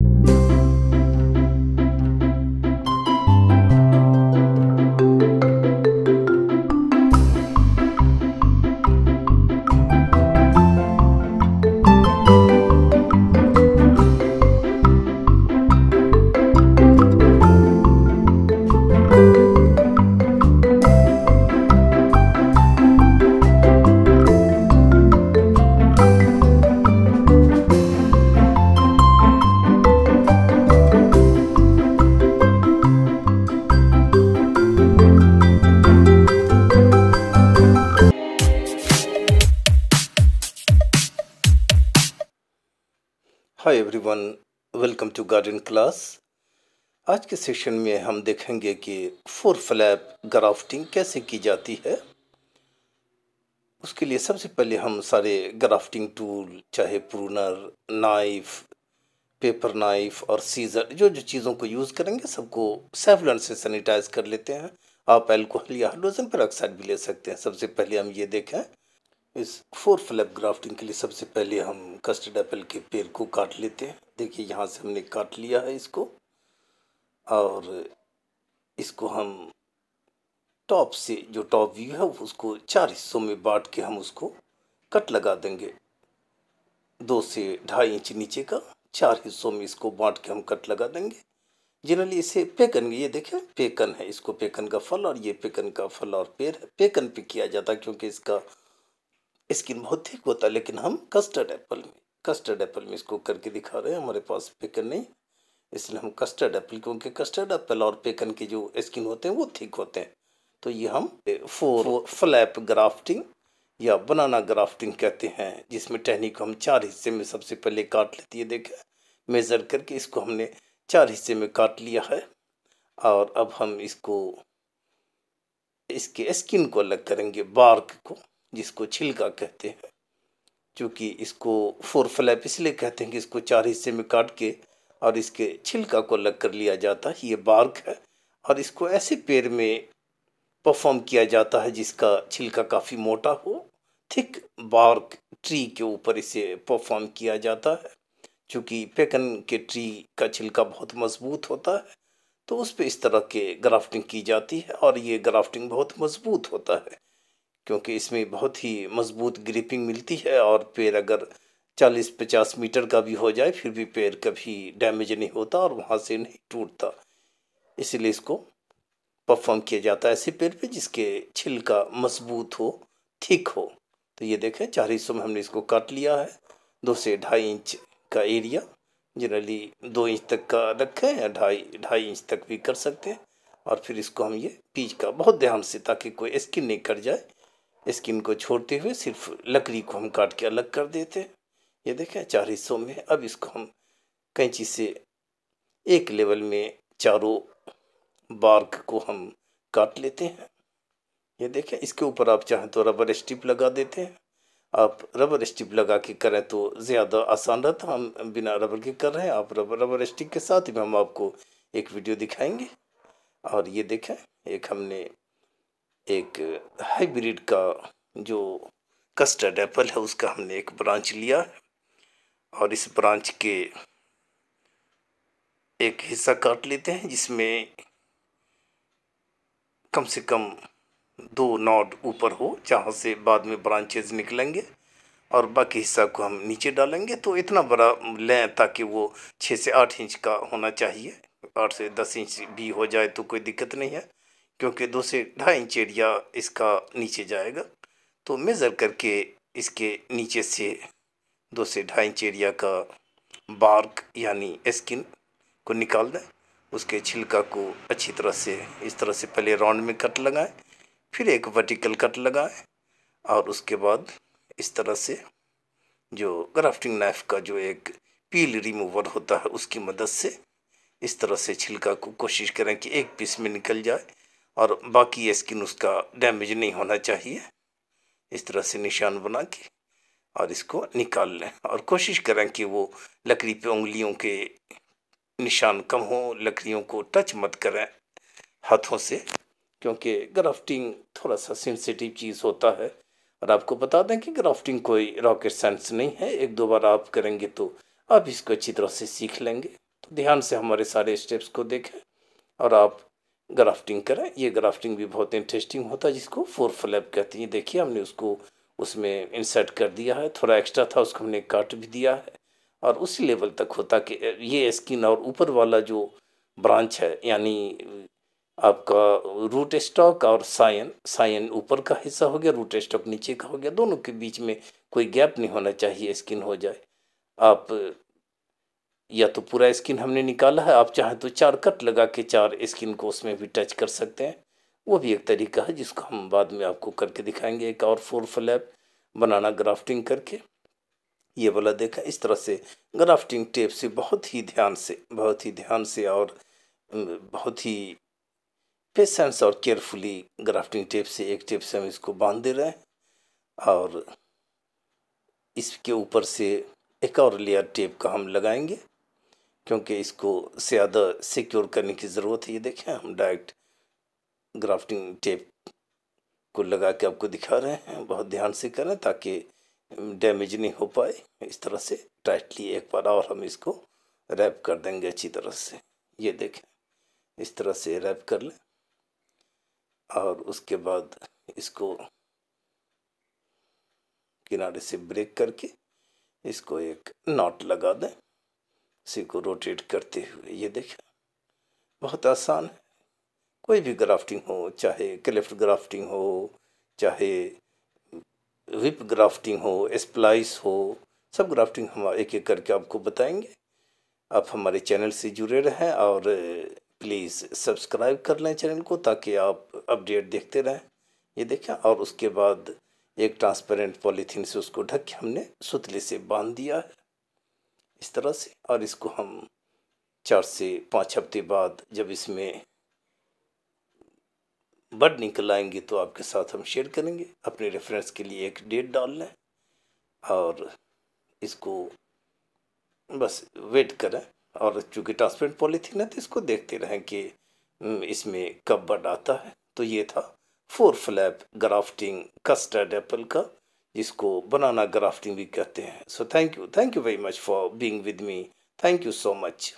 thank you hi everyone welcome to garden class आज के session में हम देखेंगे कि फोर फ्लैप ग्राफ्टिंग कैसे की जाती है उसके लिए सबसे पहले हम सारे ग्राफ्टिंग टूल चाहे प्रूनर नाइफ पेपर नाइफ और सीजर जो जो चीज़ों को यूज़ करेंगे सबको सेवलन से सैनिटाइज कर लेते हैं आप एल्कोहल या हाइड्रोजन पर ऑक्साइड भी ले सकते हैं सबसे पहले हम ये देखें इस फोर फ्लैप ग्राफ्टिंग के लिए सबसे पहले हम कस्टर्ड एप्पल के पेड़ को काट लेते हैं देखिए यहाँ से हमने काट लिया है इसको और इसको हम टॉप से जो टॉप व्यू है उसको चार हिस्सों में बांट के हम उसको कट लगा देंगे दो से ढाई इंच नीचे का चार हिस्सों में इसको बांट के हम कट लगा देंगे जनरली इसे पेकन ये देखें पेकन है इसको पेकन का फल और ये पेकन का फल और पेड़ है पेकन पे किया जाता है क्योंकि इसका स्किन बहुत ठीक होता है लेकिन हम कस्टर्ड एप्पल में कस्टर्ड एप्पल में इसको करके दिखा रहे हैं हमारे पास पेकन नहीं इसलिए हम कस्टर्ड एप्पल क्योंकि कस्टर्ड एप्पल और पेकन के जो स्किन होते हैं वो थिक होते हैं तो ये हम फोर फ्लैप ग्राफ्टिंग या बनाना ग्राफ्टिंग कहते हैं जिसमें टहनी को हम चार हिस्से में सबसे पहले काट लेती है देखें मेज़र करके इसको हमने चार हिस्से में काट लिया है और अब हम इसको इसके स्किन को अलग करेंगे बार्क को जिसको छिलका कहते हैं चूँकि इसको फोर फ्लैप इसलिए कहते हैं कि इसको चार हिस्से में काट के और इसके छिलका को अलग कर लिया जाता है ये बार्क है और इसको ऐसे पेड़ में परफॉर्म किया जाता है जिसका छिलका काफ़ी मोटा हो थिक बार्क ट्री के ऊपर इसे परफॉर्म किया जाता है चूँकि पेकन के ट्री का छिलका बहुत मजबूत होता है तो उस पर इस तरह के ग्राफ्टिंग की जाती है और ये ग्राफ्टिंग बहुत मजबूत होता है क्योंकि इसमें बहुत ही मजबूत ग्रिपिंग मिलती है और पैर अगर 40-50 मीटर का भी हो जाए फिर भी पैर कभी डैमेज नहीं होता और वहाँ से नहीं टूटता इसलिए इसको परफॉर्म किया जाता है ऐसे पैर पे जिसके छिलका मजबूत हो ठीक हो तो ये देखें चार हिस्सों में हमने इसको काट लिया है दो से ढाई इंच का एरिया जनरली दो इंच तक का रखें या ढाई ढाई इंच तक भी कर सकते हैं और फिर इसको हम ये पीच का बहुत ध्यान से ताकि कोई स्किन नहीं कट जाए स्किन को छोड़ते हुए सिर्फ लकड़ी को हम काट के अलग कर देते हैं ये देखें चार हिस्सों में अब इसको हम कैंची से एक लेवल में चारों बार्क को हम काट लेते हैं ये देखें इसके ऊपर आप चाहें तो रबर स्टिप लगा देते हैं आप रबर स्टिप लगा के करें तो ज़्यादा आसान रहता हम बिना रबर के कर रहे हैं आप रबर रबर स्टिक के साथ ही हम आपको एक वीडियो दिखाएंगे और ये देखें एक हमने एक हाइब्रिड का जो कस्टर्ड एप्पल है उसका हमने एक ब्रांच लिया और इस ब्रांच के एक हिस्सा काट लेते हैं जिसमें कम से कम दो नॉट ऊपर हो जहाँ से बाद में ब्रांचेज निकलेंगे और बाकी हिस्सा को हम नीचे डालेंगे तो इतना बड़ा लें ताकि वो छः से आठ इंच का होना चाहिए आठ से दस इंच भी हो जाए तो कोई दिक्कत नहीं है क्योंकि दो से ढाई इंच एरिया इसका नीचे जाएगा तो मेज़र करके इसके नीचे से दो से ढाई इंच एरिया का बार्क यानी स्किन को निकाल दें उसके छिलका को अच्छी तरह से इस तरह से पहले राउंड में कट लगाएं फिर एक वर्टिकल कट लगाएं और उसके बाद इस तरह से जो ग्राफ्टिंग नाइफ का जो एक पील रिमूवर होता है उसकी मदद से इस तरह से छिलका को कोशिश करें कि एक पीस में निकल जाए और बाकी स्किन उसका डैमेज नहीं होना चाहिए इस तरह से निशान बना के और इसको निकाल लें और कोशिश करें कि वो लकड़ी पे उंगलियों के निशान कम हो लकड़ियों को टच मत करें हाथों से क्योंकि ग्राफ्टिंग थोड़ा सा सेंसिटिव चीज़ होता है और आपको बता दें कि ग्राफ्टिंग कोई रॉकेट साइंस नहीं है एक दो बार आप करेंगे तो आप इसको अच्छी तरह से सीख लेंगे तो ध्यान से हमारे सारे स्टेप्स को देखें और आप ग्राफ्टिंग करें ये ग्राफ्टिंग भी बहुत इंटरेस्टिंग होता है जिसको फोर फ्लैप कहते हैं देखिए हमने उसको उसमें इंसर्ट कर दिया है थोड़ा एक्स्ट्रा था उसको हमने काट भी दिया है और उसी लेवल तक होता कि ये स्किन और ऊपर वाला जो ब्रांच है यानी आपका रूट स्टॉक और साइन साइन ऊपर का हिस्सा हो गया रूट स्टॉक नीचे का हो गया दोनों के बीच में कोई गैप नहीं होना चाहिए स्किन हो जाए आप या तो पूरा स्किन हमने निकाला है आप चाहें तो चार कट लगा के चार स्किन को उसमें भी टच कर सकते हैं वो भी एक तरीका है जिसको हम बाद में आपको करके दिखाएंगे एक और फोर फ्लैप बनाना ग्राफ्टिंग करके ये वाला देखा इस तरह से ग्राफ्टिंग टेप से बहुत ही ध्यान से बहुत ही ध्यान से और बहुत ही पेशेंस और केयरफुली ग्राफ्टिंग टेप से एक टेप से हम इसको बांध दे रहे हैं और इसके ऊपर से एक और लेयर टेप का हम लगाएंगे क्योंकि इसको ज़्यादा सिक्योर करने की ज़रूरत है ये देखें हम डायरेक्ट ग्राफ्टिंग टेप को लगा के आपको दिखा रहे हैं बहुत ध्यान से करें ताकि डैमेज नहीं हो पाए इस तरह से टाइटली एक बार और हम इसको रैप कर देंगे अच्छी तरह से ये देखें इस तरह से रैप कर लें और उसके बाद इसको किनारे से ब्रेक करके इसको एक नॉट लगा दें इसी को रोटेट करते हुए ये देखें बहुत आसान है कोई भी ग्राफ्टिंग हो चाहे क्लिफ्ट ग्राफ्टिंग हो चाहे विप ग्राफ्टिंग हो स्प्लाइस हो सब ग्राफ्टिंग हम एक एक करके आपको बताएंगे आप हमारे चैनल से जुड़े रहें और प्लीज़ सब्सक्राइब कर लें चैनल को ताकि आप अपडेट देखते रहें ये देखें और उसके बाद एक ट्रांसपेरेंट पॉलीथीन से उसको ढक के हमने सुतली से बांध दिया है इस तरह से और इसको हम चार से पाँच हफ्ते बाद जब इसमें बड निकल आएंगे तो आपके साथ हम शेयर करेंगे अपने रेफरेंस के लिए एक डेट डाल लें और इसको बस वेट करें और चूँकि ट्रांसपेरेंट पॉलीथीन है तो इसको देखते रहें कि हम्म, इसमें कब बड आता है तो ये था four flap grafting custard apple का जिसको बनाना ग्राफ्टिंग भी कहते हैं so thank you thank you very much for being with me thank you so much